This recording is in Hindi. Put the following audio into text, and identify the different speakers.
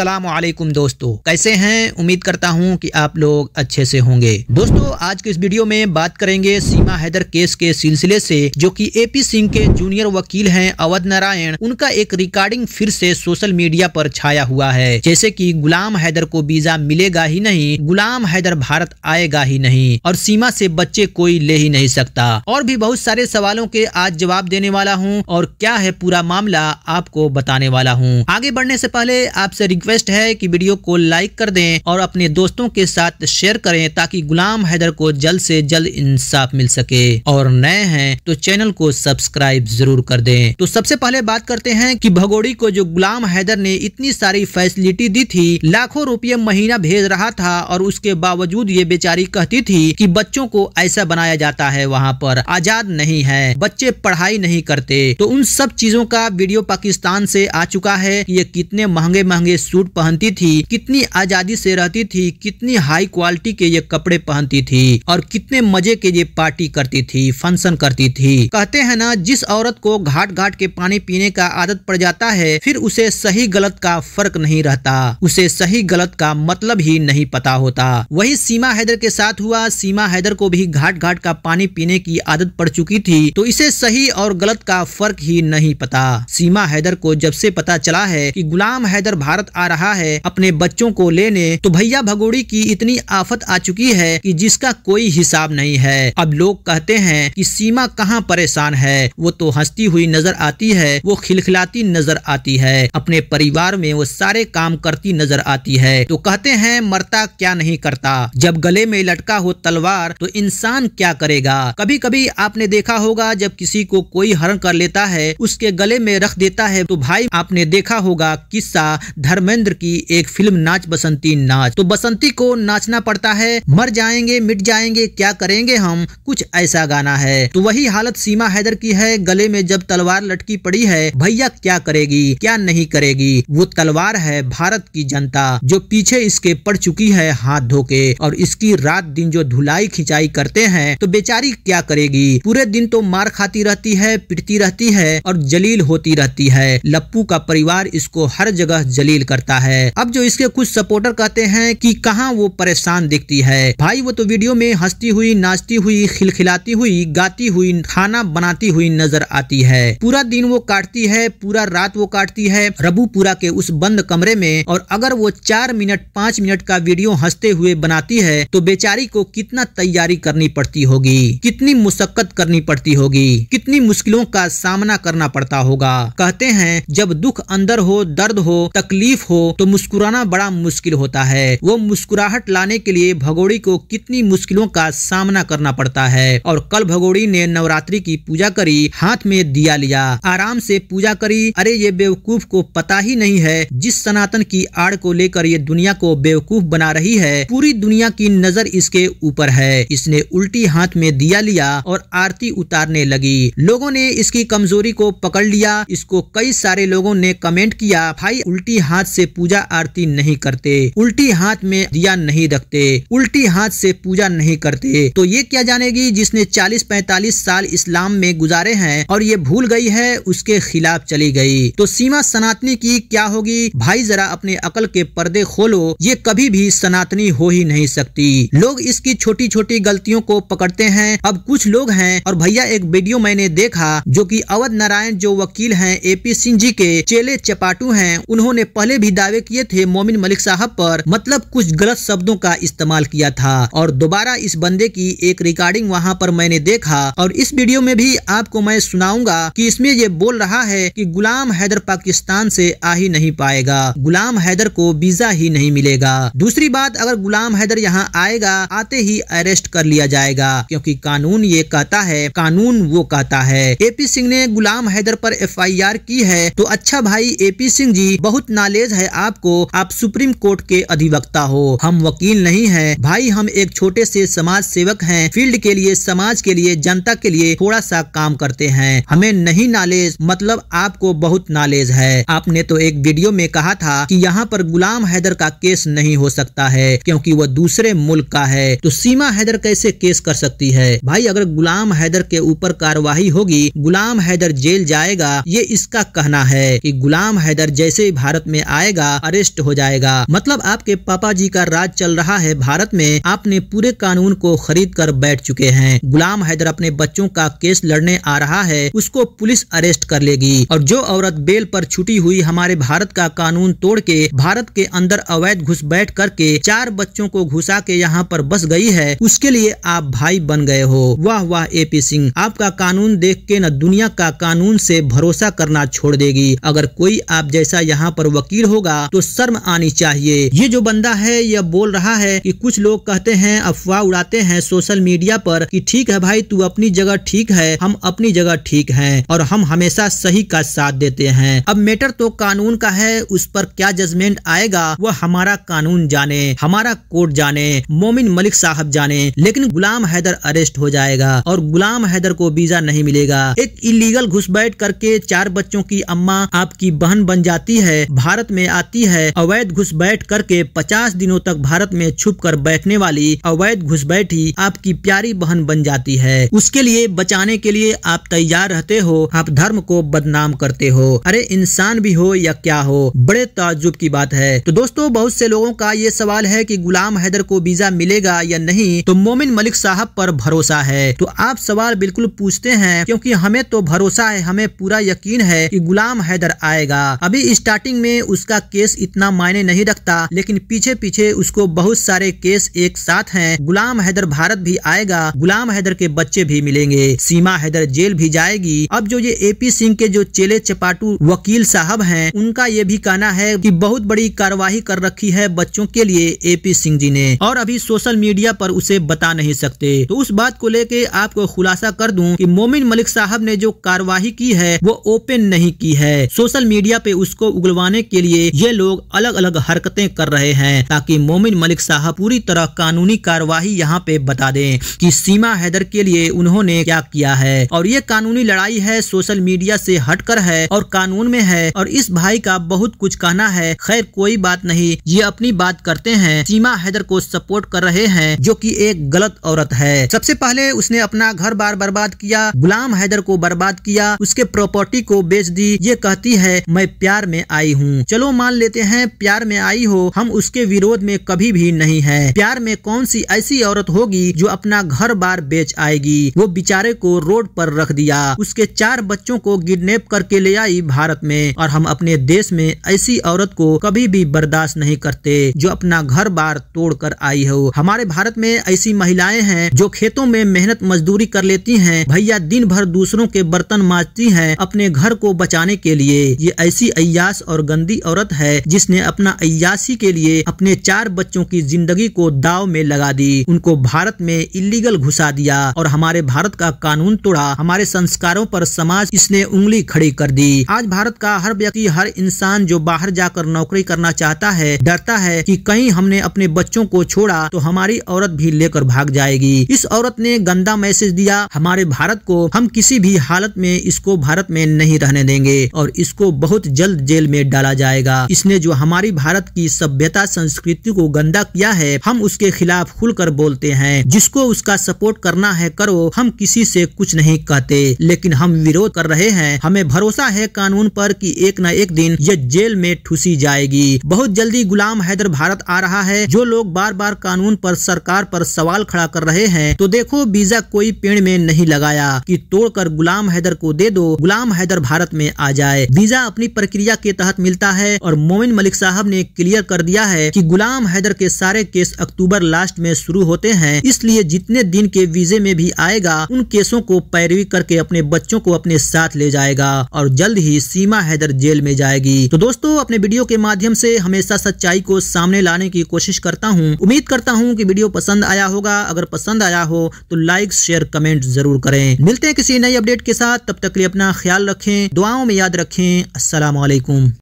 Speaker 1: असलम दोस्तों कैसे हैं उम्मीद करता हूं कि आप लोग अच्छे से होंगे दोस्तों आज के इस वीडियो में बात करेंगे सीमा हैदर केस के सिलसिले से जो कि एपी सिंह के जूनियर वकील हैं अवध नारायण उनका एक रिकॉर्डिंग फिर से सोशल मीडिया पर छाया हुआ है जैसे कि गुलाम हैदर को वीजा मिलेगा ही नहीं गुलाम हैदर भारत आएगा ही नहीं और सीमा से बच्चे कोई ले ही नहीं सकता और भी बहुत सारे सवालों के आज जवाब देने वाला हूँ और क्या है पूरा मामला आपको बताने वाला हूँ आगे बढ़ने से पहले आपसे रिक्वेस्ट रिक्वेस्ट है कि वीडियो को लाइक कर दें और अपने दोस्तों के साथ शेयर करें ताकि गुलाम हैदर को जल्द से जल्द इंसाफ मिल सके और नए हैं तो चैनल को सब्सक्राइब जरूर कर दें तो सबसे पहले बात करते हैं कि भगोड़ी को जो गुलाम हैदर ने इतनी सारी फैसिलिटी दी थी लाखों रुपये महीना भेज रहा था और उसके बावजूद ये बेचारी कहती थी की बच्चों को ऐसा बनाया जाता है वहाँ पर आजाद नहीं है बच्चे पढ़ाई नहीं करते तो उन सब चीजों का वीडियो पाकिस्तान से आ चुका है ये कितने महंगे महंगे सूट पहनती थी कितनी आजादी से रहती थी कितनी हाई क्वालिटी के ये कपड़े पहनती थी और कितने मजे के ये पार्टी करती थी फंक्शन करती थी कहते हैं ना जिस औरत को घाट घाट के पानी पीने का आदत पड़ जाता है फिर उसे सही गलत का फर्क नहीं रहता उसे सही गलत का मतलब ही नहीं पता होता वही सीमा हैदर के साथ हुआ सीमा हैदर को भी घाट घाट का पानी पीने की आदत पड़ चुकी थी तो इसे सही और गलत का फर्क ही नहीं पता सीमा हैदर को जब से पता चला है कि गुलाम हैदर भारत आ रहा है अपने बच्चों को लेने तो भैया भगोड़ी की इतनी आफत आ चुकी है कि जिसका कोई हिसाब नहीं है अब लोग कहते हैं कि सीमा कहाँ परेशान है वो तो हंसती हुई नजर आती है वो खिलखिलाती नजर आती है अपने परिवार में वो सारे काम करती नजर आती है तो कहते हैं मरता क्या नहीं करता जब गले में लटका हो तलवार तो इंसान क्या करेगा कभी कभी आपने देखा होगा जब किसी को कोई हरण कर लेता है उसके गले में रख देता है तो भाई आपने देखा होगा किस्सा धर्म धर्मेंद्र की एक फिल्म नाच बसंती नाच तो बसंती को नाचना पड़ता है मर जाएंगे मिट जाएंगे क्या करेंगे हम कुछ ऐसा गाना है तो वही हालत सीमा हैदर की है गले में जब तलवार लटकी पड़ी है भैया क्या करेगी क्या नहीं करेगी वो तलवार है भारत की जनता जो पीछे इसके पड़ चुकी है हाथ धोके और इसकी रात दिन जो धुलाई खिंचाई करते हैं तो बेचारी क्या करेगी पूरे दिन तो मार खाती रहती है पिटती रहती है और जलील होती रहती है लप्पू का परिवार इसको हर जगह जलील कर करता है अब जो इसके कुछ सपोर्टर कहते हैं कि कहाँ वो परेशान दिखती है भाई वो तो वीडियो में हंसती हुई नाचती हुई खिलखिलाती हुई गाती हुई खाना बनाती हुई नजर आती है पूरा दिन वो काटती है पूरा रात वो काटती है रबूपुरा के उस बंद कमरे में और अगर वो चार मिनट पाँच मिनट का वीडियो हंसते हुए बनाती है तो बेचारी को कितना तैयारी करनी पड़ती होगी कितनी मुशक्कत करनी पड़ती होगी कितनी मुश्किलों का सामना करना पड़ता होगा कहते हैं जब दुख अंदर हो दर्द हो तकलीफ हो तो मुस्कुराना बड़ा मुश्किल होता है वो मुस्कुराहट लाने के लिए भगोड़ी को कितनी मुश्किलों का सामना करना पड़ता है और कल भगोड़ी ने नवरात्रि की पूजा करी हाथ में दिया लिया आराम से पूजा करी अरे ये बेवकूफ को पता ही नहीं है जिस सनातन की आड़ को लेकर ये दुनिया को बेवकूफ बना रही है पूरी दुनिया की नजर इसके ऊपर है इसने उल्टी हाथ में दिया लिया और आरती उतारने लगी लोगों ने इसकी कमजोरी को पकड़ लिया इसको कई सारे लोगों ने कमेंट किया भाई उल्टी हाथ से पूजा आरती नहीं करते उल्टी हाथ में दिया नहीं रखते उल्टी हाथ से पूजा नहीं करते तो ये क्या जानेगी जिसने 40-45 साल इस्लाम में गुजारे हैं और ये भूल गई है उसके खिलाफ चली गई तो सीमा सनातनी की क्या होगी भाई जरा अपने अकल के पर्दे खोलो ये कभी भी सनातनी हो ही नहीं सकती लोग इसकी छोटी छोटी गलतियों को पकड़ते हैं अब कुछ लोग हैं और भैया एक वीडियो मैंने देखा जो कि अवध नारायण जो वकील हैं एपी सिंह जी के चेले चपाटू हैं उन्होंने पहले भी भी दावे किए थे मोमिन मलिक साहब पर मतलब कुछ गलत शब्दों का इस्तेमाल किया था और दोबारा इस बंदे की एक रिकॉर्डिंग वहाँ पर मैंने देखा और इस वीडियो में भी आपको मैं सुनाऊंगा कि इसमें ये बोल रहा है कि गुलाम हैदर पाकिस्तान से आ ही नहीं पाएगा गुलाम हैदर को वीजा ही नहीं मिलेगा दूसरी बात अगर गुलाम हैदर यहाँ आएगा आते ही अरेस्ट कर लिया जाएगा क्योंकि कानून ये कहता है कानून वो कहता है एपी सिंह ने गुलाम हैदर पर एफआईआर की है तो अच्छा भाई एपी सिंह जी बहुत नालेज है आपको आप सुप्रीम कोर्ट के अधिवक्ता हो हम वकील नहीं है भाई हम एक छोटे से समाज सेवक हैं फील्ड के लिए समाज के लिए जनता के लिए थोड़ा सा काम करते हैं हमें नहीं नॉलेज मतलब आपको बहुत नॉलेज है आपने तो एक वीडियो में कहा था कि यहाँ पर गुलाम हैदर का केस नहीं हो सकता है क्योंकि वह दूसरे मुल्क का है तो सीमा हैदर कैसे केस कर सकती है भाई अगर गुलाम हैदर के ऊपर कार्रवाई होगी गुलाम हैदर जेल जाएगा ये इसका कहना है कि गुलाम हैदर जैसे भारत में आए जाएगा अरेस्ट हो जाएगा मतलब आपके पापा जी का राज चल रहा है भारत में आपने पूरे कानून को खरीद कर बैठ चुके हैं गुलाम हैदर अपने बच्चों का केस लड़ने आ रहा है उसको पुलिस अरेस्ट कर लेगी और जो औरत बेल पर छुटी हुई हमारे भारत का कानून तोड़ के भारत के अंदर अवैध घुस बैठ करके चार बच्चों को घुसा के यहाँ पर बस गई है उसके लिए आप भाई बन गए हो वाह वाह एपी सिंह आपका कानून देख के न दुनिया का कानून से भरोसा करना छोड़ देगी अगर कोई आप जैसा यहाँ पर वकील होगा तो शर्म आनी चाहिए ये जो बंदा है यह बोल रहा है कि कुछ लोग कहते हैं अफवाह उड़ाते हैं सोशल मीडिया पर कि ठीक है भाई तू अपनी जगह ठीक है हम अपनी जगह ठीक है और हम हमेशा सही का साथ देते हैं अब मैटर तो कानून का है उस पर क्या जजमेंट आएगा वह हमारा कानून जाने हमारा कोर्ट जाने मोमिन मलिक साहब जाने लेकिन गुलाम हैदर अरेस्ट हो जाएगा और गुलाम हैदर को वीजा नहीं मिलेगा एक इलीगल घुसपैठ करके चार बच्चों की अम्मा आपकी बहन बन जाती है भारत में में आती है अवैध घुसबैठ करके 50 दिनों तक भारत में छुप कर बैठने वाली अवैध घुसबैठी आपकी प्यारी बहन बन जाती है उसके लिए बचाने के लिए आप तैयार रहते हो आप धर्म को बदनाम करते हो अरे इंसान भी हो या क्या हो बड़े ताजुब की बात है तो दोस्तों बहुत से लोगों का ये सवाल है की गुलाम हैदर को वीजा मिलेगा या नहीं तो मोमिन मलिक साहब पर भरोसा है तो आप सवाल बिल्कुल पूछते हैं क्योंकि हमें तो भरोसा है हमें पूरा यकीन है कि गुलाम हैदर आएगा अभी स्टार्टिंग में उस का केस इतना मायने नहीं रखता लेकिन पीछे पीछे उसको बहुत सारे केस एक साथ हैं गुलाम हैदर भारत भी आएगा गुलाम हैदर के बच्चे भी मिलेंगे सीमा हैदर जेल भी जाएगी अब जो ये एपी सिंह के जो चेले चपाटू वकील साहब हैं उनका ये भी कहना है कि बहुत बड़ी कार्यवाही कर रखी है बच्चों के लिए एपी सिंह जी ने और अभी सोशल मीडिया पर उसे बता नहीं सकते तो उस बात को लेके आपको खुलासा कर दूं कि मोमिन मलिक साहब ने जो कार्यवाही की है वो ओपन नहीं की है सोशल मीडिया पे उसको उगलवाने के लिए लिए ये लोग अलग अलग हरकतें कर रहे हैं ताकि मोमिन मलिक साहब पूरी तरह कानूनी कार्यवाही यहाँ पे बता दें कि सीमा हैदर के लिए उन्होंने क्या किया है और ये कानूनी लड़ाई है सोशल मीडिया से हटकर है और कानून में है और इस भाई का बहुत कुछ कहना है खैर कोई बात नहीं ये अपनी बात करते हैं सीमा हैदर को सपोर्ट कर रहे हैं जो की एक गलत औरत है सबसे पहले उसने अपना घर बार बर्बाद किया गुलाम हैदर को बर्बाद किया उसके प्रॉपर्टी को बेच दी ये कहती है मैं प्यार में आई हूँ चलो मान लेते हैं प्यार में आई हो हम उसके विरोध में कभी भी नहीं है प्यार में कौन सी ऐसी औरत होगी जो अपना घर बार बेच आएगी वो बेचारे को रोड पर रख दिया उसके चार बच्चों को किडनेप करके ले आई भारत में और हम अपने देश में ऐसी औरत को कभी भी बर्दाश्त नहीं करते जो अपना घर बार तोड़ कर आई हो हमारे भारत में ऐसी महिलाएं हैं जो खेतों में मेहनत मजदूरी कर लेती हैं भैया दिन भर दूसरों के बर्तन माजती हैं अपने घर को बचाने के लिए ये ऐसी अयास और गंदी औरत औरत है जिसने अपना अयासी के लिए अपने चार बच्चों की जिंदगी को दाव में लगा दी उनको भारत में इलीगल घुसा दिया और हमारे भारत का कानून तोड़ा हमारे संस्कारों पर समाज इसने उंगली खड़ी कर दी आज भारत का हर व्यक्ति हर इंसान जो बाहर जाकर नौकरी करना चाहता है डरता है कि कहीं हमने अपने बच्चों को छोड़ा तो हमारी औरत भी लेकर भाग जाएगी इस औरत ने गंदा मैसेज दिया हमारे भारत को हम किसी भी हालत में इसको भारत में नहीं रहने देंगे और इसको बहुत जल्द जेल में डाला जाएगा करेगा इसने जो हमारी भारत की सभ्यता संस्कृति को गंदा किया है हम उसके खिलाफ खुलकर बोलते हैं जिसको उसका सपोर्ट करना है करो हम किसी से कुछ नहीं कहते लेकिन हम विरोध कर रहे हैं हमें भरोसा है कानून पर कि एक न एक दिन ये जेल में ठुसी जाएगी बहुत जल्दी गुलाम हैदर भारत आ रहा है जो लोग बार बार कानून पर सरकार पर सवाल खड़ा कर रहे हैं तो देखो वीजा कोई पेड़ में नहीं लगाया कि तोड़कर गुलाम हैदर को दे दो गुलाम हैदर भारत में आ जाए वीजा अपनी प्रक्रिया के तहत मिलता है और मोमिन मलिक साहब ने क्लियर कर दिया है कि गुलाम हैदर के सारे केस अक्टूबर लास्ट में शुरू होते हैं इसलिए जितने दिन के वीजे में भी आएगा उन केसों को पैरवी करके अपने बच्चों को अपने साथ ले जाएगा और जल्द ही सीमा हैदर जेल में जाएगी तो दोस्तों अपने वीडियो के माध्यम से हमेशा सच्चाई को सामने लाने की कोशिश करता हूँ उम्मीद करता हूँ की वीडियो पसंद आया होगा अगर पसंद आया हो तो लाइक शेयर कमेंट जरूर करें मिलते हैं किसी नई अपडेट के साथ तब तक लिए अपना ख्याल रखें दुआओं में याद रखें असलामकुम